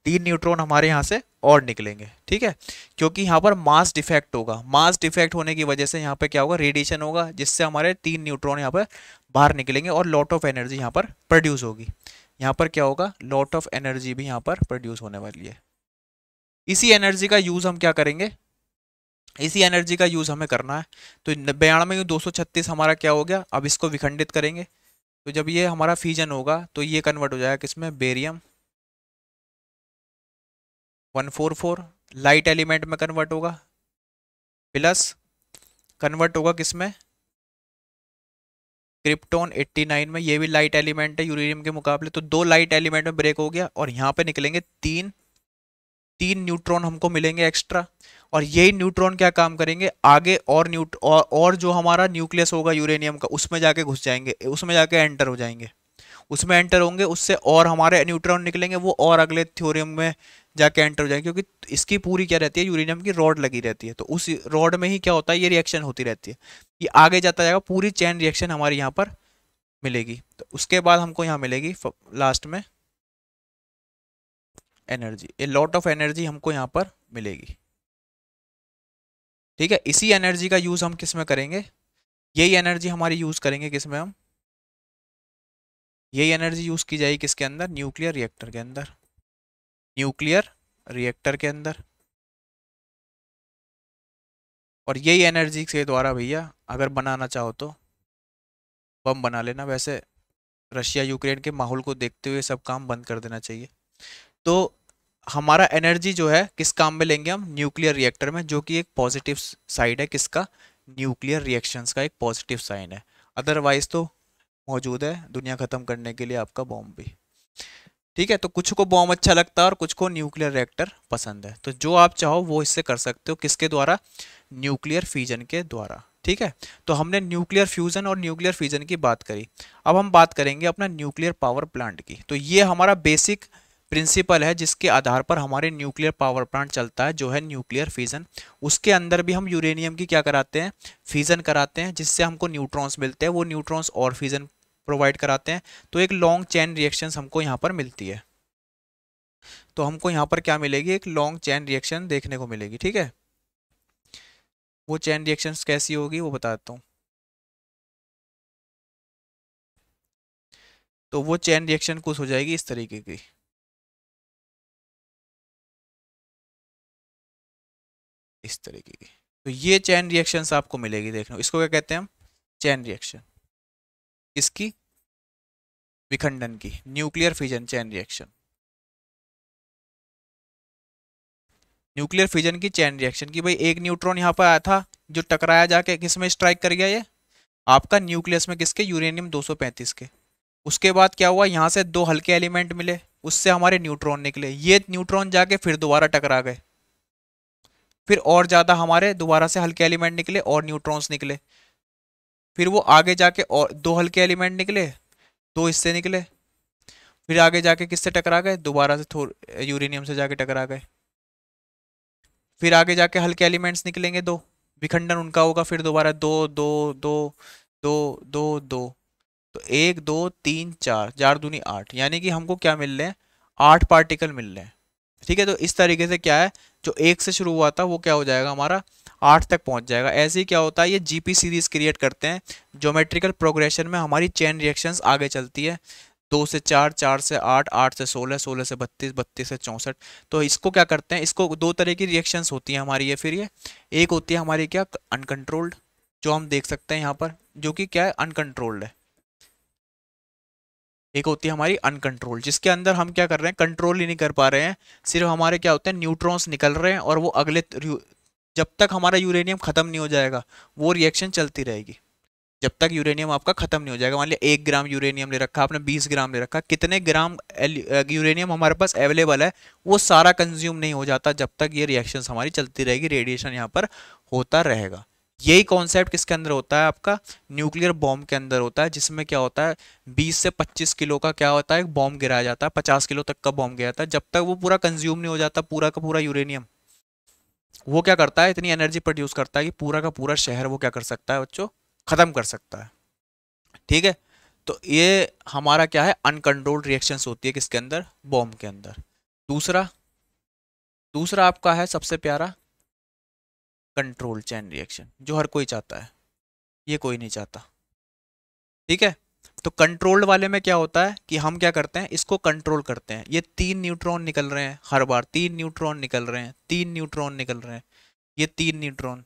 तीन न्यूट्रॉन हमारे यहाँ से और निकलेंगे ठीक है क्योंकि यहाँ पर मास डिफेक्ट होगा मास डिफेक्ट होने की वजह से यहाँ पर क्या होगा रेडिएशन होगा जिससे हमारे तीन न्यूट्रॉन यहाँ पर बाहर निकलेंगे और लॉट ऑफ एनर्जी यहाँ पर प्रोड्यूस होगी यहाँ पर क्या होगा लॉट ऑफ एनर्जी भी यहाँ पर प्रोड्यूस होने वाली है इसी एनर्जी का यूज़ हम क्या करेंगे इसी एनर्जी का यूज़ हमें करना है तो बयानवे सौ दो हमारा क्या हो गया अब इसको विखंडित करेंगे तो जब ये हमारा फीजन होगा तो ये कन्वर्ट हो जाएगा किसमें barium one four four light element में कन्वर्ट होगा प्लस कन्वर्ट होगा किस में क्रिप्टोन 89 में ये भी लाइट एलिमेंट है यूरेनियम के मुकाबले तो दो लाइट एलिमेंट में ब्रेक हो गया और यहाँ पे निकलेंगे तीन तीन न्यूट्रॉन हमको मिलेंगे एक्स्ट्रा और यही न्यूट्रॉन क्या काम करेंगे आगे और न्यूट और, और जो हमारा न्यूक्लियस होगा यूरेनियम का उसमें जाके घुस जाएंगे उसमें जाके एंटर हो जाएंगे उसमें एंटर होंगे उससे और हमारे न्यूट्रॉन निकलेंगे वो और अगले थ्योरियम में जाके एंटर हो जाएंगे क्योंकि इसकी पूरी क्या रहती है यूरेनियम की रॉड लगी रहती है तो उस रॉड में ही क्या होता है ये रिएक्शन होती रहती है ये आगे जाता जाएगा पूरी चैन रिएक्शन हमारे यहाँ पर मिलेगी तो उसके बाद हमको यहाँ मिलेगी लास्ट में energy a lot of energy हमको यहाँ पर मिलेगी ठीक है इसी एनर्जी का यूज़ हम किस में करेंगे यही एनर्जी हमारी यूज़ करेंगे किस में हम यही एनर्जी यूज़ की जाएगी किसके अंदर न्यूक्लियर रिएक्टर के अंदर न्यूक्लियर रिएक्टर के अंदर और यही एनर्जी के द्वारा भैया अगर बनाना चाहो तो बम बना लेना वैसे रशिया यूक्रेन के माहौल को देखते हुए सब काम बंद कर देना चाहिए तो हमारा एनर्जी जो है किस काम में लेंगे हम न्यूक्लियर रिएक्टर में जो कि एक पॉजिटिव साइड है किसका न्यूक्लियर रिएक्शंस का एक पॉजिटिव साइन है अदरवाइज तो मौजूद है दुनिया ख़त्म करने के लिए आपका बॉम्ब भी ठीक है तो कुछ को बॉम्ब अच्छा लगता है और कुछ को न्यूक्लियर रिएक्टर पसंद है तो जो आप चाहो वो इससे कर सकते हो किसके द्वारा न्यूक्लियर फ्यूजन के द्वारा ठीक है तो हमने न्यूक्लियर फ्यूजन और न्यूक्लियर फ्यूजन की बात करी अब हम बात करेंगे अपना न्यूक्लियर पावर प्लांट की तो ये हमारा बेसिक प्रिंसिपल है जिसके आधार पर हमारे न्यूक्लियर पावर प्लांट चलता है जो है न्यूक्लियर फ्यूजन उसके अंदर भी हम यूरेनियम की क्या कराते हैं फ्यूजन कराते हैं जिससे हमको न्यूट्रॉन्स मिलते हैं वो न्यूट्रॉन्स और फ्यूजन प्रोवाइड कराते हैं तो एक लॉन्ग चैन रिएक्शन हमको यहाँ पर मिलती है तो हमको यहाँ पर क्या मिलेगी एक लॉन्ग चैन रिएक्शन देखने को मिलेगी ठीक है वो चैन रिएक्शन कैसी होगी वो बता देता हूँ तो वो चैन रिएक्शन कुछ हो जाएगी इस तरीके की इस तरीके की तो ये चैन रिएक्शंस आपको मिलेगी देखने इसको क्या कहते हैं हम चैन रिएक्शन किसकी विखंडन की nuclear fission chain reaction nuclear fission की चैन रिएक्शन की भाई एक न्यूट्रॉन यहां पर आया था जो टकराया जाके किस में स्ट्राइक कर गया ये आपका न्यूक्लियस में किसके यूरेनियम 235 के उसके बाद क्या हुआ यहां से दो हल्के एलिमेंट मिले उससे हमारे न्यूट्रॉन निकले ये न्यूट्रॉन जाके फिर दोबारा टकरा गए फिर और ज़्यादा हमारे दोबारा से हल्के एलिमेंट निकले और न्यूट्रॉन्स निकले फिर वो आगे जाके और दो हल्के एलिमेंट निकले दो हिस्से निकले फिर आगे जाके किससे टकरा गए दोबारा से थोर यूरेनियम से जाके टकरा गए फिर आगे जाके हल्के एलिमेंट्स निकलेंगे दो विखंडन उनका होगा फिर दोबारा दो दो दो दो दो दो तो एक दो तीन चार चार दूनी आठ यानी कि हमको क्या मिल रहे हैं आठ पार्टिकल मिल रहे हैं ठीक है तो इस तरीके से क्या है जो एक से शुरू हुआ था वो क्या हो जाएगा हमारा आठ तक पहुंच जाएगा ऐसे ही क्या होता है ये जीपी सीरीज़ क्रिएट करते हैं जोमेट्रिकल प्रोग्रेशन में हमारी चेन रिएक्शंस आगे चलती है दो से चार चार से आठ आठ से सोलह सोलह से बत्तीस बत्तीस से चौंसठ तो इसको क्या करते हैं इसको दो तरह की रिएक्शंस होती हैं हमारी ये फिर ये एक होती है हमारी क्या अनकंट्रोल्ड जो हम देख सकते हैं यहाँ पर जो कि क्या है अनकंट्रोल्ड है एक होती है हमारी अनकंट्रोल जिसके अंदर हम क्या कर रहे हैं कंट्रोल ही नहीं कर पा रहे हैं सिर्फ हमारे क्या होते हैं न्यूट्रॉन्स निकल रहे हैं और वो अगले जब तक हमारा यूरेनियम ख़त्म नहीं हो जाएगा वो रिएक्शन चलती रहेगी जब तक यूरेनियम आपका ख़त्म नहीं हो जाएगा मान लिया एक ग्राम यूरेनियम ले रखा आपने बीस ग्राम ले रखा कितने ग्राम यूरेनियम हमारे पास अवेलेबल है वो सारा कंज्यूम नहीं हो जाता जब तक ये रिएक्शन हमारी चलती रहेगी रेडिएशन यहाँ पर होता रहेगा यही कॉन्सेप्ट किसके अंदर होता है आपका न्यूक्लियर बॉम्ब के अंदर होता है जिसमें क्या होता है 20 से 25 किलो का क्या होता है बॉम्ब गिराया जाता है 50 किलो तक का बॉम्ब गया था है जब तक वो पूरा कंज्यूम नहीं हो जाता पूरा का पूरा यूरेनियम वो क्या करता है इतनी एनर्जी प्रोड्यूस करता है कि पूरा का पूरा शहर वो क्या कर सकता है बच्चों ख़त्म कर सकता है ठीक है तो ये हमारा क्या है अनकंट्रोल्ड रिएक्शंस होती है किसके अंदर बॉम्ब के अंदर दूसरा दूसरा आपका है सबसे प्यारा कंट्रोल चैन रिएक्शन जो हर कोई चाहता है ये कोई नहीं चाहता ठीक है तो कंट्रोल्ड वाले में क्या होता है कि हम क्या करते हैं इसको कंट्रोल करते हैं ये तीन न्यूट्रॉन निकल रहे हैं हर बार तीन न्यूट्रॉन निकल रहे हैं तीन न्यूट्रॉन निकल रहे हैं ये तीन न्यूट्रॉन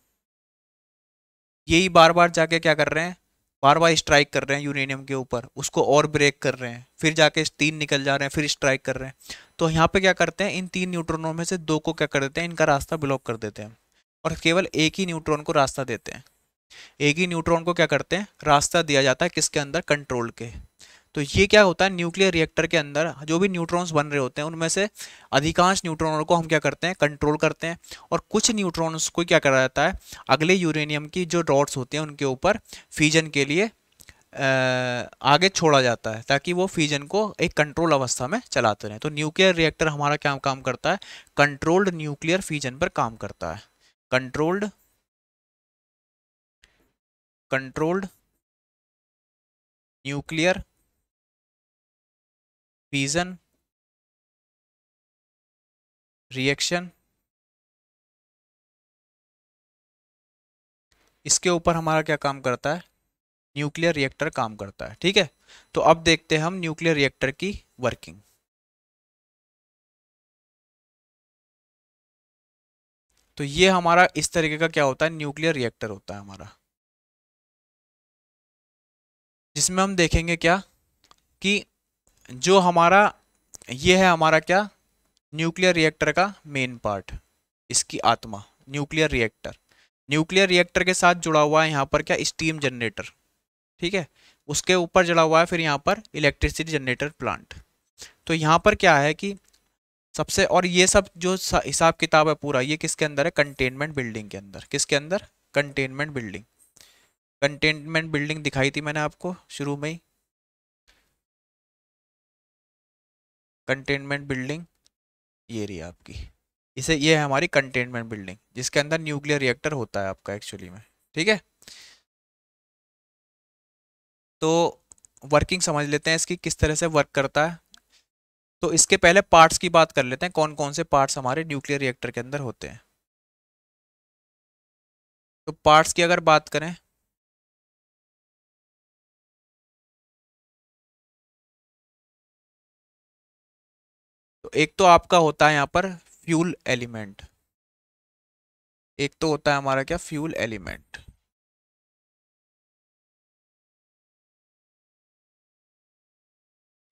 यही बार बार जाके क्या कर रहे हैं बार बार स्ट्राइक कर रहे हैं यूरेनियम के ऊपर उसको और ब्रेक कर रहे हैं फिर जाके तीन निकल जा रहे हैं फिर स्ट्राइक कर रहे हैं तो यहाँ पे क्या करते हैं इन तीन न्यूट्रॉनों में से दो को क्या कर देते हैं इनका रास्ता ब्लॉक कर देते हैं और केवल एक ही न्यूट्रॉन को रास्ता देते हैं एक ही न्यूट्रॉन को क्या करते हैं रास्ता दिया जाता है किसके अंदर कंट्रोल के तो ये क्या होता है न्यूक्लियर रिएक्टर के अंदर जो भी न्यूट्रॉन्स बन रहे होते हैं उनमें से अधिकांश न्यूट्रॉनों को हम क्या करते हैं कंट्रोल करते हैं और कुछ न्यूट्रॉन्स को क्या करा जाता है अगले यूरेनियम की जो डॉट्स होते हैं उनके ऊपर फ्यूजन के लिए आगे छोड़ा जाता है ताकि वो फ्यूजन को एक कंट्रोल अवस्था में चलाते रहें तो न्यूक्लियर रिएक्टर हमारा क्या काम करता है कंट्रोल्ड न्यूक्लियर फ्यूजन पर काम करता है controlled controlled nuclear fission reaction इसके ऊपर हमारा क्या काम करता है न्यूक्लियर रिएक्टर काम करता है ठीक है तो अब देखते हैं हम न्यूक्लियर रिएक्टर की वर्किंग तो ये हमारा इस तरीके का क्या होता है न्यूक्लियर रिएक्टर होता है हमारा जिसमें हम देखेंगे क्या कि जो हमारा ये है हमारा क्या न्यूक्लियर रिएक्टर का मेन पार्ट इसकी आत्मा न्यूक्लियर रिएक्टर न्यूक्लियर रिएक्टर के साथ जुड़ा हुआ है यहाँ पर क्या स्टीम जनरेटर ठीक है उसके ऊपर जुड़ा हुआ है फिर यहाँ पर इलेक्ट्रिसिटी जनरेटर प्लांट तो यहाँ पर क्या है कि सबसे और ये सब जो हिसाब किताब है पूरा ये किसके अंदर है कंटेनमेंट बिल्डिंग के अंदर किसके अंदर कंटेनमेंट बिल्डिंग कंटेनमेंट बिल्डिंग दिखाई थी मैंने आपको शुरू में ही कंटेनमेंट बिल्डिंग ये रही आपकी इसे ये है हमारी कंटेनमेंट बिल्डिंग जिसके अंदर न्यूक्लियर रिएक्टर होता है आपका एक्चुअली में ठीक है तो वर्किंग समझ लेते हैं इसकी किस तरह से वर्क करता है तो इसके पहले पार्ट्स की बात कर लेते हैं कौन कौन से पार्ट्स हमारे न्यूक्लियर रिएक्टर के अंदर होते हैं तो पार्ट्स की अगर बात करें एक तो आपका होता है यहाँ पर फ्यूल एलिमेंट एक तो होता है हमारा क्या फ्यूल एलिमेंट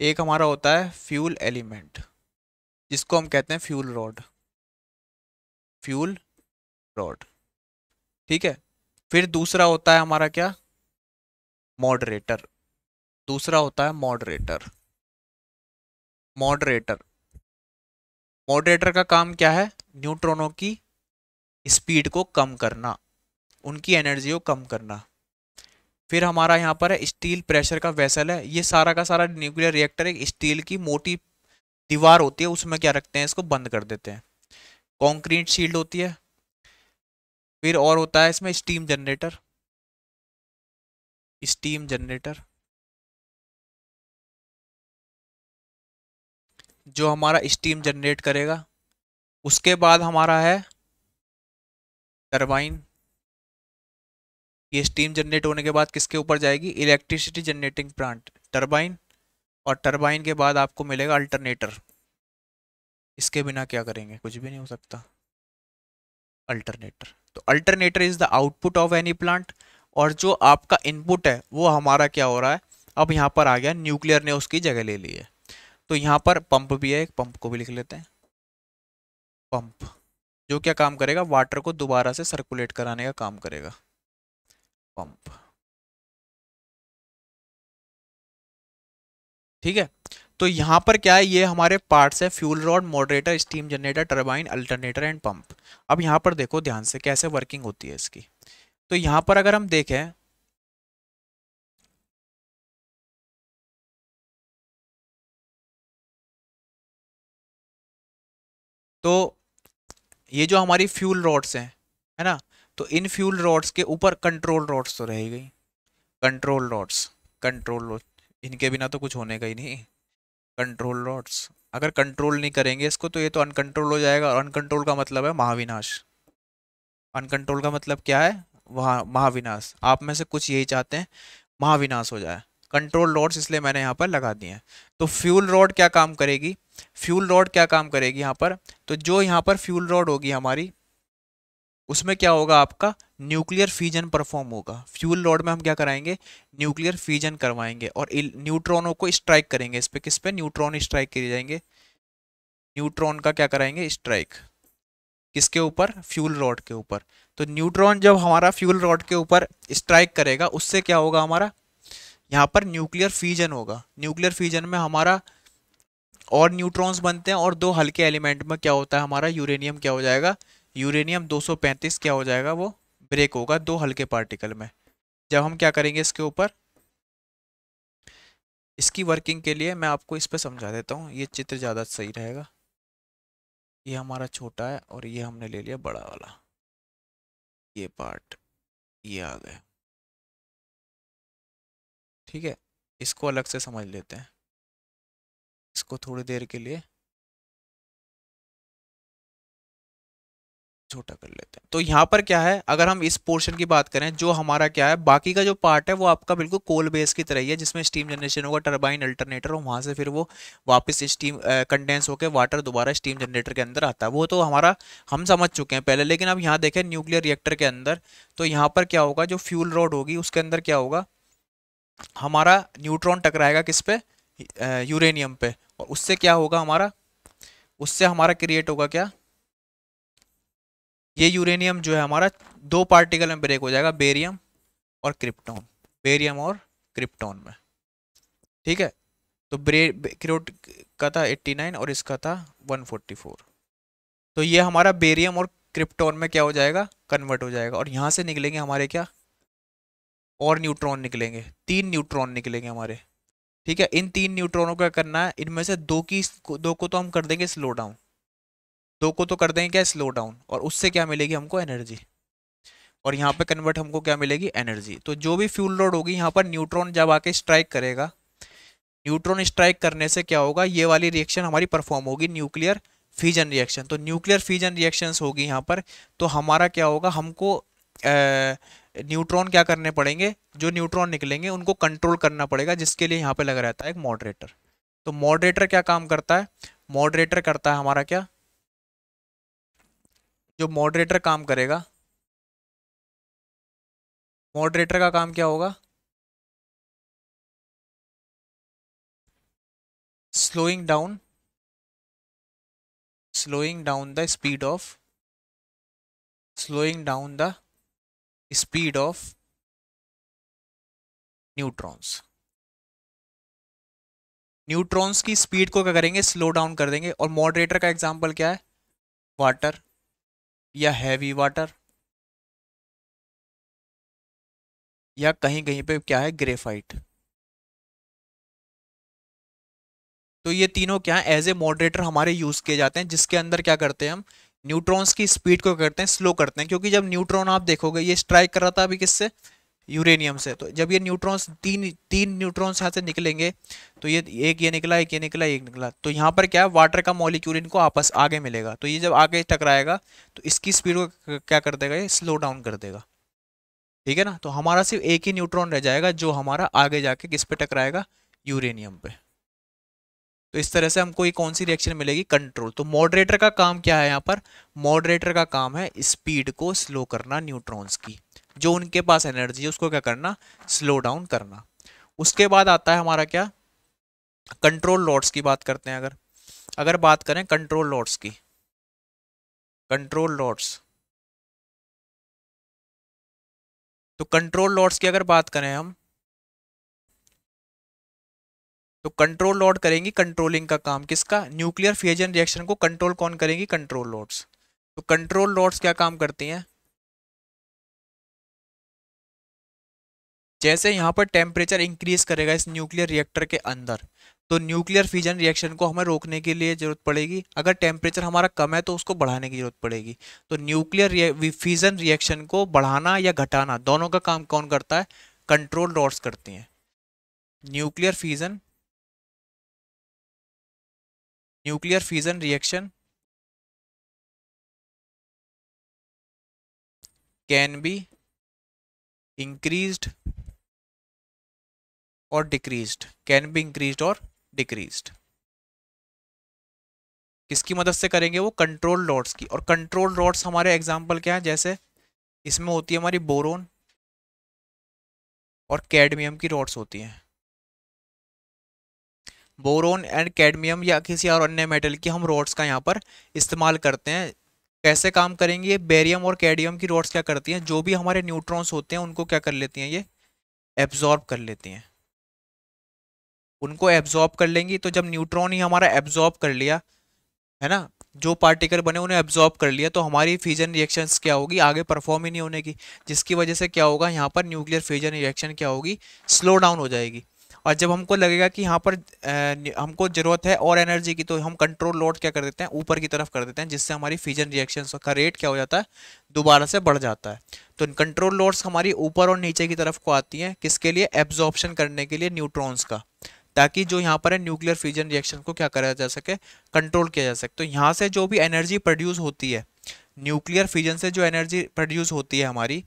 एक हमारा होता है फ्यूल एलिमेंट जिसको हम कहते हैं फ्यूल रोड फ्यूल रोड ठीक है फिर दूसरा होता है हमारा क्या मॉडरेटर दूसरा होता है मॉडरेटर मॉडरेटर मॉडरेटर का काम क्या है न्यूट्रॉनों की स्पीड को कम करना उनकी एनर्जी को कम करना फिर हमारा यहाँ पर है स्टील प्रेशर का वेसल है ये सारा का सारा न्यूक्लियर रिएक्टर एक स्टील की मोटी दीवार होती है उसमें क्या रखते हैं इसको बंद कर देते हैं कॉन्क्रीट शील्ड होती है फिर और होता है इसमें स्टीम जनरेटर स्टीम जनरेटर जो हमारा स्टीम जनरेट करेगा उसके बाद हमारा है टर्बाइन ये स्टीम जनरेट होने के बाद किसके ऊपर जाएगी इलेक्ट्रिसिटी जनरेटिंग प्लांट टर्बाइन और टर्बाइन के बाद आपको मिलेगा अल्टरनेटर इसके बिना क्या करेंगे कुछ भी नहीं हो सकता अल्टरनेटर तो alternator is the output of any plant और जो आपका इनपुट है वो हमारा क्या हो रहा है अब यहाँ पर आ गया न्यूक्लियर ने उसकी जगह ले ली है तो यहाँ पर पंप भी है एक पंप को भी लिख लेते हैं पंप जो क्या काम करेगा वाटर को दोबारा से सर्कुलेट कराने का काम करेगा पंप ठीक है तो यहाँ पर क्या है ये हमारे पार्ट्स है fuel rod moderator steam generator turbine alternator and pump अब यहाँ पर देखो ध्यान से कैसे वर्किंग होती है इसकी तो यहाँ पर अगर हम देखें तो ये जो हमारी फ्यूल रॉड्स हैं है ना तो इन फ्यूल रॉड्स के ऊपर कंट्रोल रॉड्स तो रह गई कंट्रोल रॉड्स कंट्रोल रोड इनके बिना तो कुछ होने का ही नहीं कंट्रोल रॉड्स अगर कंट्रोल नहीं करेंगे इसको तो ये तो अनकंट्रोल हो जाएगा और अनकंट्रोल का मतलब है महाविनाश अनकंट्रोल का मतलब क्या है वहाँ महाविनाश आप में से कुछ यही चाहते हैं महाविनाश हो जाए कंट्रोल रॉड्स इसलिए मैंने यहाँ पर लगा दिए हैं तो फ्यूल रॉड क्या काम करेगी फ्यूल रॉड क्या काम करेगी यहाँ पर तो जो यहाँ पर फ्यूल रॉड होगी हमारी उसमें क्या होगा आपका न्यूक्लियर फीजन परफॉर्म होगा फ्यूल रॉड में हम क्या कराएंगे न्यूक्लियर फीजन करवाएंगे और न्यूट्रॉनों को स्ट्राइक करेंगे इस पर किस पे न्यूट्रॉन स्ट्राइक किए जाएंगे न्यूट्रॉन का क्या कराएंगे स्ट्राइक किसके ऊपर फ्यूल रॉड के ऊपर तो न्यूट्रॉन जब हमारा फ्यूल रॉड के ऊपर स्ट्राइक करेगा उससे क्या होगा हमारा यहाँ पर न्यूक्लियर फ्यूजन होगा न्यूक्लियर फ्यूजन में हमारा और न्यूट्रॉन्स बनते हैं और दो हल्के एलिमेंट में क्या होता है हमारा यूरेनियम क्या हो जाएगा यूरेनियम 235 क्या हो जाएगा वो ब्रेक होगा दो हल्के पार्टिकल में जब हम क्या करेंगे इसके ऊपर इसकी वर्किंग के लिए मैं आपको इस पर समझा देता हूँ ये चित्र ज़्यादा सही रहेगा ये हमारा छोटा है और ये हमने ले लिया बड़ा वाला ये पार्ट ये आ गया ठीक है इसको अलग से समझ लेते हैं इसको थोड़ी देर के लिए छोटा कर लेते हैं तो यहाँ पर क्या है अगर हम इस पोर्शन की बात करें जो हमारा क्या है बाकी का जो पार्ट है वो आपका बिल्कुल कोल बेस की तरह ही है जिसमें स्टीम जनरेशन होगा टरबाइन अल्टरनेटर और वहाँ से फिर वो वापस स्टीम कंडेंस होकर वाटर दोबारा स्टीम जनरेटर के अंदर आता है वो तो हमारा हम समझ चुके हैं पहले लेकिन अब यहाँ देखें न्यूक्लियर रिएक्टर के अंदर तो यहाँ पर क्या होगा जो फ्यूल रोड होगी उसके अंदर क्या होगा हमारा न्यूट्रॉन टकराएगा किस पे यूरेनियम पे और उससे क्या होगा हमारा उससे हमारा क्रिएट होगा क्या ये यूरेनियम जो है हमारा दो पार्टिकल में ब्रेक हो जाएगा बेरियम और क्रिप्टॉन बेरियम और क्रिप्टोन में ठीक है तो ब्रे, क्रोट का था 89 और इसका था 144 तो ये हमारा बेरियम और क्रिप्टॉन में क्या हो जाएगा कन्वर्ट हो जाएगा और यहाँ से निकलेंगे हमारे क्या और न्यूट्रॉन निकलेंगे तीन न्यूट्रॉन निकलेंगे हमारे ठीक है इन तीन न्यूट्रॉनों का करना है इनमें से दो की दो को तो हम कर देंगे स्लो डाउन दो को तो कर देंगे क्या स्लो डाउन और उससे क्या मिलेगी हमको एनर्जी और यहाँ पे कन्वर्ट हमको क्या मिलेगी एनर्जी तो जो भी फ्यूल लोड होगी यहाँ पर न्यूट्रॉन जब आके स्ट्राइक करेगा न्यूट्रॉन स्ट्राइक करने से क्या होगा ये वाली रिएक्शन हमारी परफॉर्म होगी न्यूक्लियर फ्यूजन रिएक्शन तो न्यूक्लियर फ्यूजन रिएक्शंस होगी यहाँ पर तो हमारा क्या होगा हमको न्यूट्रॉन क्या करने पड़ेंगे जो न्यूट्रॉन निकलेंगे उनको कंट्रोल करना पड़ेगा जिसके लिए यहाँ पे लग रहता है एक मॉडरेटर तो मॉडरेटर क्या काम करता है मॉडरेटर करता है हमारा क्या जो मॉडरेटर काम करेगा मॉडरेटर का काम क्या होगा slowing down slowing down the speed of slowing down the speed of neutrons neutrons की स्पीड को क्या करेंगे स्लो डाउन कर देंगे और मॉडरेटर का एग्जाम्पल क्या है वाटर या हैवी वाटर या कहीं कहीं पे क्या है ग्रेफाइट तो ये तीनों क्या है एज ए मॉडरेटर हमारे यूज किए जाते हैं जिसके अंदर क्या करते हैं हम न्यूट्रॉन्स की स्पीड को करते हैं स्लो करते हैं क्योंकि जब न्यूट्रॉन आप देखोगे ये स्ट्राइक कर रहा था अभी किससे यूरेनियम से तो जब ये न्यूट्रॉन्स तीन तीन न्यूट्रॉन्स यहाँ से निकलेंगे तो ये एक ये निकला एक ये निकला एक निकला तो यहाँ पर क्या है वाटर का मॉलिक्यूल इनको आपस आगे मिलेगा तो ये जब आगे टकराएगा तो इसकी स्पीड को क्या कर देगा ये स्लो डाउन कर देगा ठीक है ना तो हमारा सिर्फ एक ही न्यूट्रॉन रह जाएगा जो हमारा आगे जाके किस पे टकराएगा यूरेनियम पे तो इस तरह से हमको ये कौन सी रिएक्शन मिलेगी कंट्रोल तो मॉडरेटर का काम क्या है यहाँ पर मॉडरेटर का काम है स्पीड को स्लो करना न्यूट्रॉन्स की जो उनके पास एनर्जी है उसको क्या करना स्लो डाउन करना उसके बाद आता है हमारा क्या कंट्रोल लॉट्स की बात करते हैं अगर अगर बात करें कंट्रोल लॉट्स की कंट्रोल लॉट्स तो कंट्रोल लॉट्स की अगर बात करें हम तो कंट्रोल लॉड करेंगी कंट्रोलिंग का काम किसका न्यूक्लियर फ्यूजन रिएक्शन को कंट्रोल कौन करेंगी कंट्रोल लॉड्स तो कंट्रोल लॉड्स क्या काम करती हैं जैसे यहाँ पर टेम्परेचर इंक्रीज करेगा इस न्यूक्लियर रिएक्टर के अंदर तो न्यूक्लियर फ्यूजन रिएक्शन को हमें रोकने के लिए ज़रूरत पड़ेगी अगर टेम्परेचर हमारा कम है तो उसको बढ़ाने की ज़रूरत पड़ेगी तो न्यूक्लियर फ्यूजन रिएक्शन को बढ़ाना या घटाना दोनों का काम कौन करता है कंट्रोल डॉट्स करती हैं nuclear fusion nuclear fusion reaction can be increased और डिक्रीज्ड कैन बी इंक्रीज्ड और डिक्रीज्ड किसकी मदद से करेंगे वो कंट्रोल रॉड्स की और कंट्रोल रॉड्स हमारे एग्जांपल क्या है जैसे इसमें होती है हमारी बोरोन और कैडमियम की रॉड्स होती हैं बोरोन एंड कैडमियम या किसी और अन्य मेटल की हम रोड्स का यहाँ पर इस्तेमाल करते हैं कैसे काम करेंगे ये बेरियम और कैडियम की रोड्स क्या करती हैं जो भी हमारे न्यूट्रॉन्स होते हैं उनको क्या कर लेती हैं ये एब्जॉर्ब कर लेती हैं उनको एब्जॉर्ब कर लेंगी तो जब न्यूट्रॉन ही हमारा एब्जॉर्ब कर लिया है ना जो पार्टिकल बने उन्हें एब्जॉर्ब कर लिया तो हमारी फ्यूजन रिएक्शंस क्या होगी आगे परफॉर्म ही नहीं होने की जिसकी वजह से क्या होगा यहाँ पर न्यूक्लियर फ्यूजन रिएक्शन क्या होगी स्लो डाउन हो जाएगी और जब हमको लगेगा कि यहाँ पर हमको ज़रूरत है और एनर्जी की तो हम कंट्रोल लोड क्या कर देते हैं ऊपर की तरफ कर देते हैं जिससे हमारी फ्यूजन रिएक्शन का रेट क्या हो जाता है दोबारा से बढ़ जाता है तो कंट्रोल लोड्स हमारी ऊपर और नीचे की तरफ को आती हैं किसके लिए एब्जॉर्प्शन करने के लिए न्यूट्रॉन्स का ताकि जो यहाँ पर है न्यूक्लियर फ्यूजन रिएक्शन को क्या करा जा सके कंट्रोल किया जा सके तो यहाँ से जो भी एनर्जी प्रोड्यूस होती है न्यूक्लियर फ्यूजन से जो एनर्जी प्रोड्यूस होती है हमारी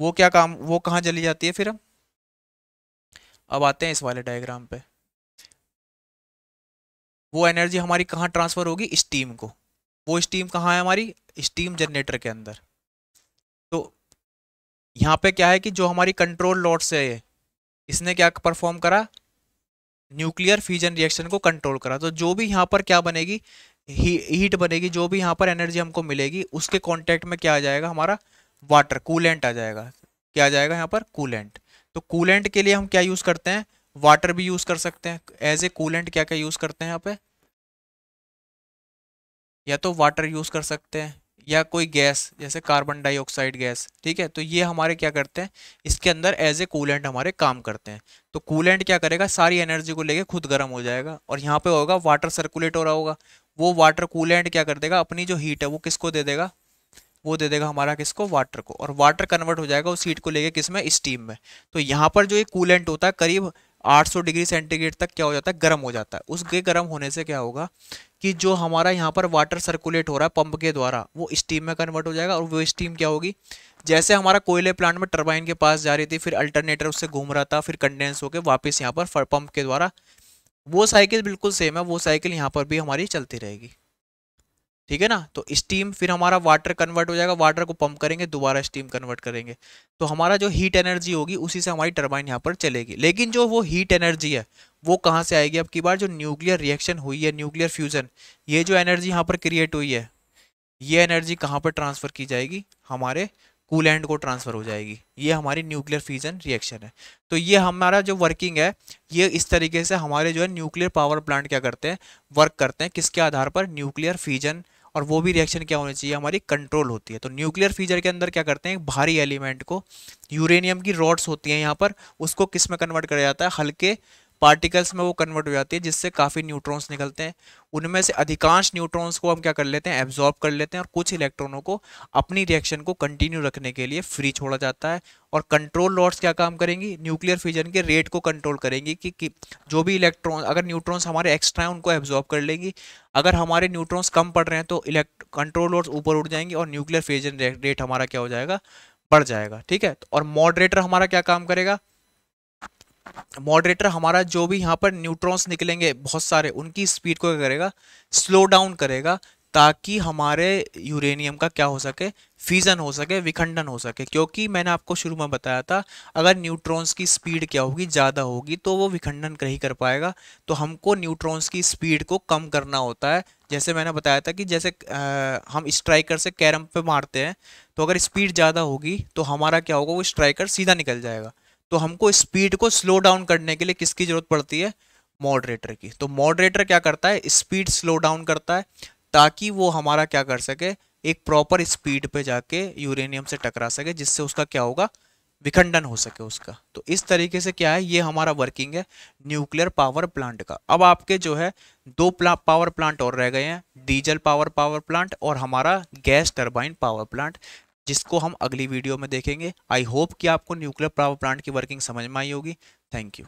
वो क्या काम वो कहाँ चली जाती है फिर हम अब आते हैं इस वाले डायग्राम पे वो एनर्जी हमारी कहाँ ट्रांसफ़र होगी स्टीम को वो स्टीम कहाँ है हमारी स्टीम जनरेटर के अंदर तो यहाँ पे क्या है कि जो हमारी कंट्रोल लॉट्स से है इसने क्या परफॉर्म करा न्यूक्लियर फ्यूजन रिएक्शन को कंट्रोल करा तो जो भी यहाँ पर क्या बनेगी ही, हीट बनेगी जो भी यहाँ पर एनर्जी हमको मिलेगी उसके कॉन्टेक्ट में क्या आ जाएगा हमारा वाटर कूलेंट आ जाएगा क्या आ जाएगा यहाँ पर कूलेंट तो कूलेंट के लिए हम क्या यूज़ करते हैं वाटर भी यूज़ कर सकते हैं एज ए कूलेंट क्या क्या यूज़ करते हैं यहाँ पे या तो वाटर यूज़ कर सकते हैं या कोई गैस जैसे कार्बन डाइऑक्साइड गैस ठीक है तो ये हमारे क्या करते हैं इसके अंदर एज ए कूलेंट हमारे काम करते हैं तो कूलेंट क्या करेगा सारी एनर्जी को लेके खुद गर्म हो जाएगा और यहाँ पे होगा वाटर सर्कुलेट हो रहा होगा वो वाटर कूलेंट क्या कर देगा अपनी जो हीट है वो किसको दे देगा वो दे देगा हमारा किसको वाटर को और वाटर कन्वर्ट हो जाएगा उस हीट को लेके किस में स्टीम में तो यहाँ पर जो ये कूलेंट होता है करीब 800 डिग्री सेंटीग्रेड तक क्या हो जाता है गर्म हो जाता है उसके गर्म होने से क्या होगा कि जो हमारा यहाँ पर वाटर सर्कुलेट हो रहा है पंप के द्वारा वो स्टीम में कन्वर्ट हो जाएगा और वो स्टीम क्या होगी जैसे हमारा कोयले प्लांट में टर्बाइन के पास जा रही थी फिर अल्टरनेटर उससे घूम रहा था फिर कंडेंस होकर वापस यहाँ पर पंप के द्वारा वो साइकिल बिल्कुल सेम है वो साइकिल यहाँ पर भी हमारी चलती रहेगी ठीक है ना तो स्टीम फिर हमारा वाटर कन्वर्ट हो जाएगा वाटर को पंप करेंगे दोबारा स्टीम कन्वर्ट करेंगे तो हमारा जो हीट एनर्जी होगी उसी से हमारी टर्बाइन यहाँ पर चलेगी लेकिन जो वो हीट एनर्जी है वो कहाँ से आएगी अब की बार जो न्यूक्लियर रिएक्शन हुई है न्यूक्लियर फ्यूज़न ये जो एनर्जी यहाँ पर क्रिएट हुई है ये एनर्जी कहाँ पर ट्रांसफ़र की जाएगी हमारे कूलेंट को ट्रांसफ़र हो जाएगी ये हमारी न्यूक्लियर फ्यूजन रिएक्शन है तो ये हमारा जो वर्किंग है ये इस तरीके से हमारे जो है न्यूक्लियर पावर प्लांट क्या करते हैं वर्क करते हैं किसके आधार पर न्यूक्लियर फ्यूजन और वो भी रिएक्शन क्या होनी चाहिए हमारी कंट्रोल होती है तो न्यूक्लियर फीजर के अंदर क्या करते हैं भारी एलिमेंट को यूरेनियम की रॉड्स होती हैं यहाँ पर उसको किस में कन्वर्ट कर जाता है हल्के पार्टिकल्स में वो कन्वर्ट हो जाती है जिससे काफ़ी न्यूट्रॉन्स निकलते हैं उनमें से अधिकांश न्यूट्रॉन्स को हम क्या कर लेते हैं एब्जॉर्ब कर लेते हैं और कुछ इलेक्ट्रॉनों को अपनी रिएक्शन को कंटिन्यू रखने के लिए फ्री छोड़ा जाता है और कंट्रोल लॉट्स क्या काम करेंगी न्यूक्लियर फ्यूजन के रेट को कंट्रोल करेंगी कि, कि जो भी इलेक्ट्रॉन अगर न्यूट्रॉन्स हमारे एक्स्ट्रा हैं उनको एब्जॉर्ब कर लेंगी अगर हमारे न्यूट्रॉन्स कम पड़ रहे हैं तो इलेक्ट कंट्रोल लॉट्स ऊपर उठ जाएंगी और न्यूक्लियर फ्यूजन रेट हमारा क्या हो जाएगा बढ़ जाएगा ठीक है तो और मॉडरेटर हमारा क्या काम करेगा मॉडरेटर हमारा जो भी यहाँ पर न्यूट्रॉन्स निकलेंगे बहुत सारे उनकी स्पीड को क्या करेगा स्लो डाउन करेगा ताकि हमारे यूरेनियम का क्या हो सके फीजन हो सके विखंडन हो सके क्योंकि मैंने आपको शुरू में बताया था अगर न्यूट्रॉन्स की स्पीड क्या होगी ज़्यादा होगी तो वो विखंडन नहीं कर पाएगा तो हमको न्यूट्रॉन्स की स्पीड को कम करना होता है जैसे मैंने बताया था कि जैसे आ, हम स्ट्राइकर से कैरम पे मारते हैं तो अगर स्पीड ज़्यादा होगी तो हमारा क्या होगा वो स्ट्राइकर सीधा निकल जाएगा तो हमको स्पीड को स्लो डाउन करने के लिए किसकी जरूरत पड़ती है मॉडरेटर की तो मॉडरेटर क्या करता है स्पीड स्लो डाउन करता है ताकि वो हमारा क्या कर सके एक प्रॉपर स्पीड पे जाके यूरेनियम से टकरा सके जिससे उसका क्या होगा विखंडन हो सके उसका तो इस तरीके से क्या है ये हमारा वर्किंग है न्यूक्लियर पावर प्लांट का अब आपके जो है दो प्ला, पावर प्लांट और रह गए हैं डीजल पावर पावर प्लांट और हमारा गैस टरबाइन पावर प्लांट जिसको हम अगली वीडियो में देखेंगे आई होप कि आपको न्यूक्लियर पावर प्लांट की वर्किंग समझ में आई होगी थैंक यू